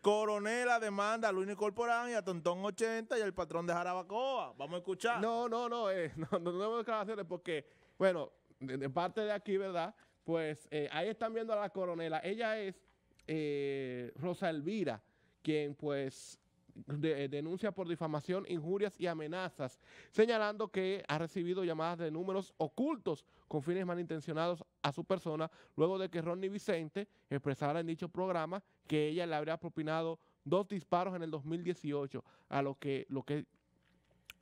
Coronela demanda a Luis Corporán y a Tontón 80 y al patrón de Jarabacoa. Vamos a escuchar. No, no, no, eh, no, no que declaraciones porque, bueno, de, parte de aquí, ¿verdad? Pues eh, ahí están viendo a la coronela. Ella es eh, Rosa Elvira, quien pues eh, denuncia por difamación, injurias y amenazas, señalando que ha recibido llamadas de números ocultos con fines malintencionados a su persona, luego de que Ronnie Vicente expresara en dicho programa que ella le habría propinado dos disparos en el 2018, a lo que, lo que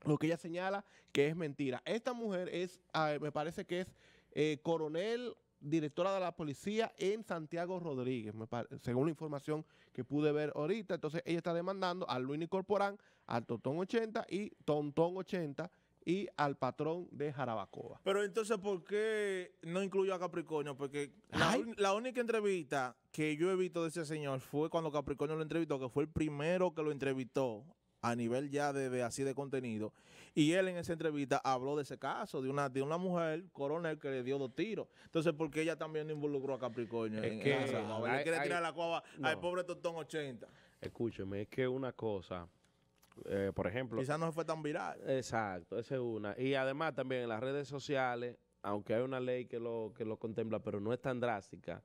lo que ella señala que es mentira. Esta mujer es, ah, me parece que es eh, coronel directora de la policía en Santiago Rodríguez, según la información que pude ver ahorita. Entonces ella está demandando a Luis Corporán, al Totón 80 y Tontón 80 y al patrón de Jarabacoa. Pero entonces, ¿por qué no incluyó a Capricornio? Porque la, la, única entrevista que yo he visto de ese señor fue cuando Capricornio lo entrevistó, que fue el primero que lo entrevistó a nivel ya de, así de contenido. Y él en esa entrevista habló de ese caso, de una, de una mujer, coronel, que le dio dos tiros. Entonces, porque ella también involucró a Capricornio? Es en, que, le quiere tirar la cuava al pobre Totón 80. Escúcheme, es que una cosa, eh, por ejemplo... Quizás no fue tan viral. Exacto, esa es una. Y además también en las redes sociales, aunque hay una ley que lo, que lo contempla, pero no es tan drástica,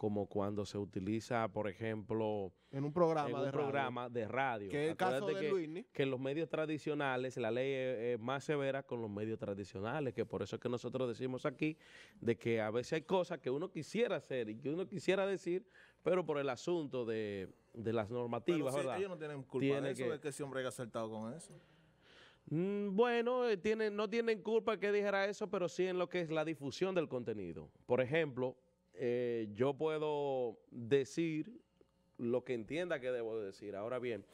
como cuando se utiliza, por ejemplo, en un programa, de, programa radio. de radio. Que el caso de que en los medios tradicionales la ley es, más severa con los medios tradicionales, que por eso es que nosotros decimos aquí de que a veces hay cosas que uno quisiera hacer y que uno quisiera decir, pero por el asunto de, las normativas, pero Ellos no tienen culpa eso, de que ese hombre haya acertado con eso. Mm, bueno, eh, no tienen culpa que dijera eso, pero sí en lo que es la difusión del contenido. Por ejemplo, eh, yo puedo decir lo que entienda que debo decir. Ahora bien,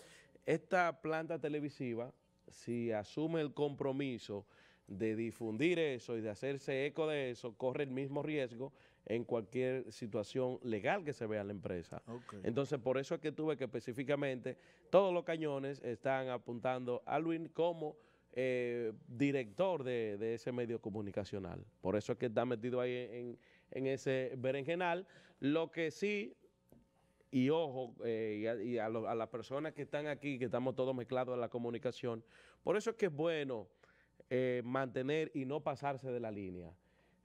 esta planta televisiva, si asume el compromiso de difundir eso y de hacerse eco de eso, corre el mismo riesgo en cualquier situación legal que se vea en la empresa. Entonces, por eso es que tuve que específicamente, todos los cañones están apuntando a Luis como eh, director de, ese medio comunicacional. Por eso es que está metido ahí en, en ese berenjenal. Lo que sí, y ojo, eh, y, a, las personas que están aquí, que estamos todos mezclados en la comunicación, por eso es que es bueno eh, mantener y no pasarse de la línea.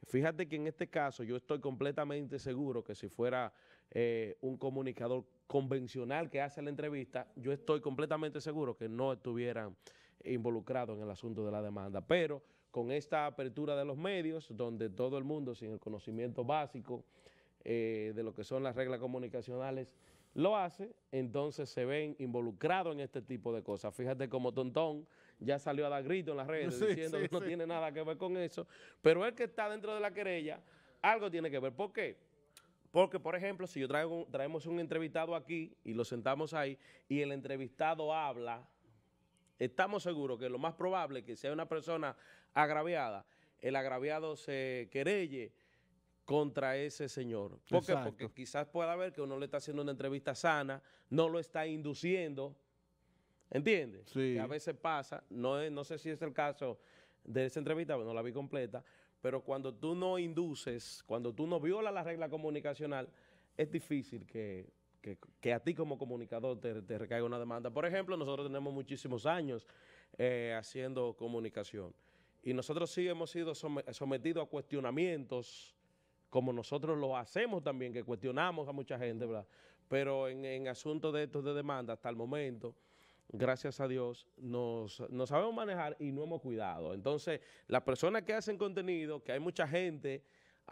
Fíjate que en este caso yo estoy completamente seguro que si fuera eh, un comunicador convencional que hace la entrevista, yo estoy completamente seguro que no estuvieran involucrados en el asunto de la demanda. Pero con esta apertura de los medios, donde todo el mundo, sin el conocimiento básico eh, de lo que son las reglas comunicacionales, lo hace, entonces se ven involucrados en este tipo de cosas. Fíjate como Tontón ya salió a dar grito en las redes diciendo que no tiene nada que ver con eso, pero el que está dentro de la querella, algo tiene que ver. ¿Por qué? Porque, por ejemplo, si yo traigo, traemos un entrevistado aquí y lo sentamos ahí y el entrevistado habla estamos seguros que lo más probable que sea una persona agraviada, el agraviado se querelle contra ese señor. ¿Por qué? Porque quizás pueda ver que uno le está haciendo una entrevista sana, no lo está induciendo, ¿entiendes? Sí. a veces pasa, no, no sé si es el caso de esa entrevista, no la vi completa, pero cuando tú no induces, cuando tú no violas la regla comunicacional, es difícil que que, a ti como comunicador te, recaiga una demanda. Por ejemplo, nosotros tenemos muchísimos años eh, haciendo comunicación y nosotros sí hemos sido sometidos a cuestionamientos como nosotros lo hacemos también, que cuestionamos a mucha gente, ¿verdad? Pero en, en asuntos de estos de demanda, hasta el momento, gracias a Dios, nos, sabemos manejar y no hemos cuidado. Entonces, las personas que hacen contenido, que hay mucha gente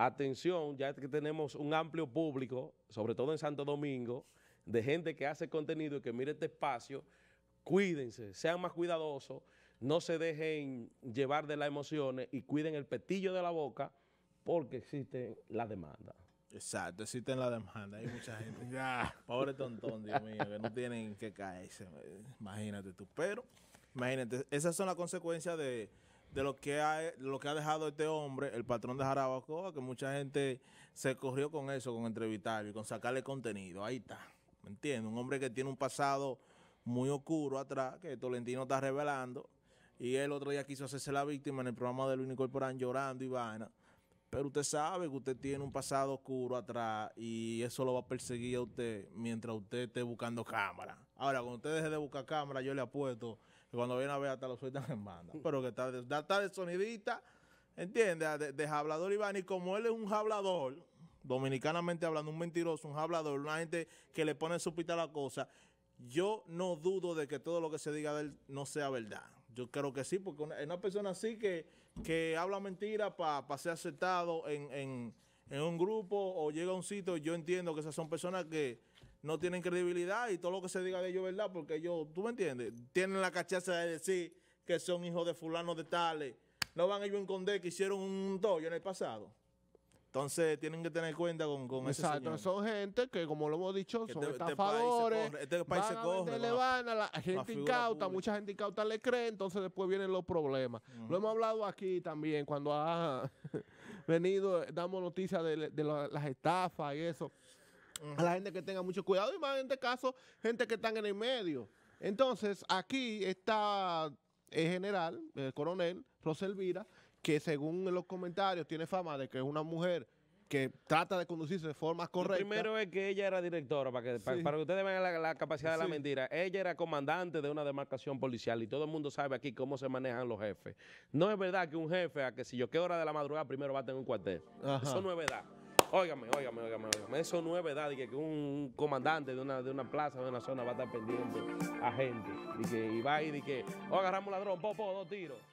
Atención, ya que tenemos un amplio público, sobre todo en Santo Domingo, de gente que hace contenido y que mire este espacio, cuídense, sean más cuidadosos, no se dejen llevar de las emociones y cuiden el petillo de la boca porque existe la demanda. Exacto, existe la demanda. hay mucha gente. pobre tontón, Dios mío, que no tienen que caerse, imagínate tú. Pero, imagínate, esas son las consecuencias de de lo que ha, lo que ha dejado este hombre, el patrón de Jarabacoa, que mucha gente se corrió con eso, con entrevistar y con sacarle contenido. Ahí está, ¿me entiendes? Un hombre que tiene un pasado muy oscuro atrás, que Tolentino está revelando, y él otro día quiso hacerse la víctima en el programa de Luis Corporán llorando y vaina. Pero usted sabe que usted tiene un pasado oscuro atrás y eso lo va a perseguir a usted mientras usted esté buscando cámara. Ahora, cuando usted deje de buscar cámara, yo le apuesto cuando viene a ver hasta lo sueltan en banda. Pero que está de, sonidita, de sonidita, ¿entiendes? De, hablador Iván. Y como él es un hablador, dominicanamente hablando, un mentiroso, un hablador, una gente que le pone su pita a la cosa, yo no dudo de que todo lo que se diga de él no sea verdad. Yo creo que sí, porque una, una persona así que, que habla mentira para ser aceptado en, en un grupo o llega a un sitio, yo entiendo que esas son personas que no tienen credibilidad y todo lo que se diga de ellos, ¿verdad? Porque ellos, ¿tú me entiendes? Tienen la cachaza de decir que son hijos de fulano de tales. No van ellos a conde que hicieron un doyo en el pasado. Entonces tienen que tener cuenta con, con Exacto, son gente que, como lo hemos dicho, este son estafadores. Este país se corre, van a la, la gente incauta, mucha gente incauta le cree, entonces después vienen los problemas. Lo hemos hablado aquí también, cuando ha venido, damos noticias de, de, las estafas y eso a la gente que tenga mucho cuidado y más en este caso, gente que están en el medio. Entonces, aquí está el general, el coronel Roselvira, que según los comentarios tiene fama de que es una mujer que trata de conducirse de forma correcta. primero es que ella era directora, para que, para, ustedes vean la, capacidad de la mentira. Ella era comandante de una demarcación policial y todo el mundo sabe aquí cómo se manejan los jefes. No es verdad que un jefe, a que si yo qué hora de la madrugada, primero va a tener un cuartel. Eso no es verdad. Óigame, óigame, óigame, óigame. Eso no es verdad, que un comandante de una, de una plaza, de una zona va a estar pendiente a gente. Y que y va y que, oh, agarramos ladrón, popo, dos tiros.